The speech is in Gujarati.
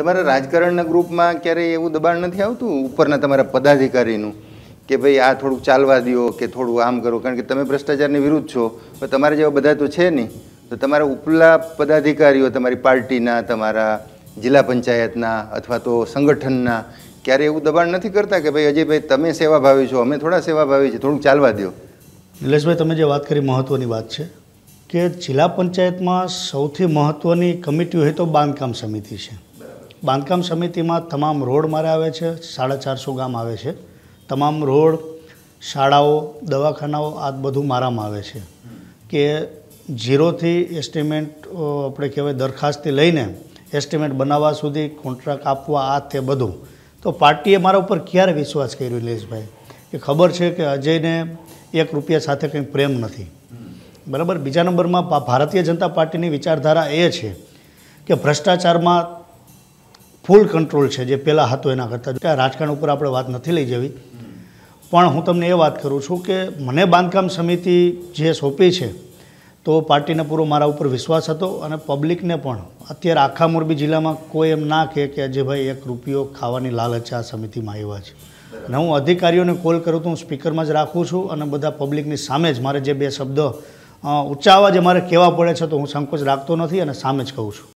તમારા રાજકારણના ગ્રુપમાં ક્યારેય એવું દબાણ નથી આવતું ઉપરના તમારા પદાધિકારીનું કે ભાઈ આ થોડુંક ચાલવા દો કે થોડું આમ કરો કારણ કે તમે ભ્રષ્ટાચારની વિરુદ્ધ છો પણ તમારા જેવા બધા તો છે નહીં તો તમારા ઉપલા પદાધિકારીઓ તમારી પાર્ટીના તમારા જિલ્લા પંચાયતના અથવા તો સંગઠનના ક્યારે એવું દબાણ નથી કરતા કે ભાઈ અજયભાઈ તમે સેવાભાવી છો અમે થોડા સેવાભાવી છીએ થોડુંક ચાલવા દો નિલેશભાઈ તમે જે વાત કરી મહત્ત્વની વાત છે કે જિલ્લા પંચાયતમાં સૌથી મહત્ત્વની કમિટી હોય તો બાંધકામ સમિતિ છે બાંધકામ સમિતિમાં તમામ રોડ મારે આવે છે સાડા ચારસો ગામ આવે છે તમામ રોડ શાળાઓ દવાખાનાઓ આ બધું મારામાં આવે છે કે ઝીરોથી એસ્ટિમેટ આપણે કહેવાય દરખાસ્તી લઈને એસ્ટિમેટ બનાવવા સુધી કોન્ટ્રાક્ટ આપવા આ તે બધું તો પાર્ટીએ મારા ઉપર ક્યારે વિશ્વાસ કર્યો લેશભાઈ એ ખબર છે કે અજયને એક રૂપિયા સાથે કંઈ પ્રેમ નથી બરાબર બીજા નંબરમાં ભારતીય જનતા પાર્ટીની વિચારધારા એ છે કે ભ્રષ્ટાચારમાં ફૂલ કંટ્રોલ છે જે પહેલાં હતો એના કરતાં કે રાજકારણ ઉપર આપણે વાત નથી લઈ જવી પણ હું તમને એ વાત કરું છું કે મને બાંધકામ સમિતિ જે સોંપી છે તો પાર્ટીને પૂરો મારા ઉપર વિશ્વાસ હતો અને પબ્લિકને પણ અત્યારે આખા મોરબી જિલ્લામાં કોઈ એમ ના કહે કે જે ભાઈ એક રૂપિયો ખાવાની લાલચ આ સમિતિમાં આવ્યા છે અને હું અધિકારીઓને કોલ કરું તો હું સ્પીકરમાં જ રાખું છું અને બધા પબ્લિકની સામે જ મારે જે બે શબ્દ ઊંચા અવાજે મારે કહેવા પડે છે તો હું સંકોચ રાખતો નથી અને સામે જ કહું છું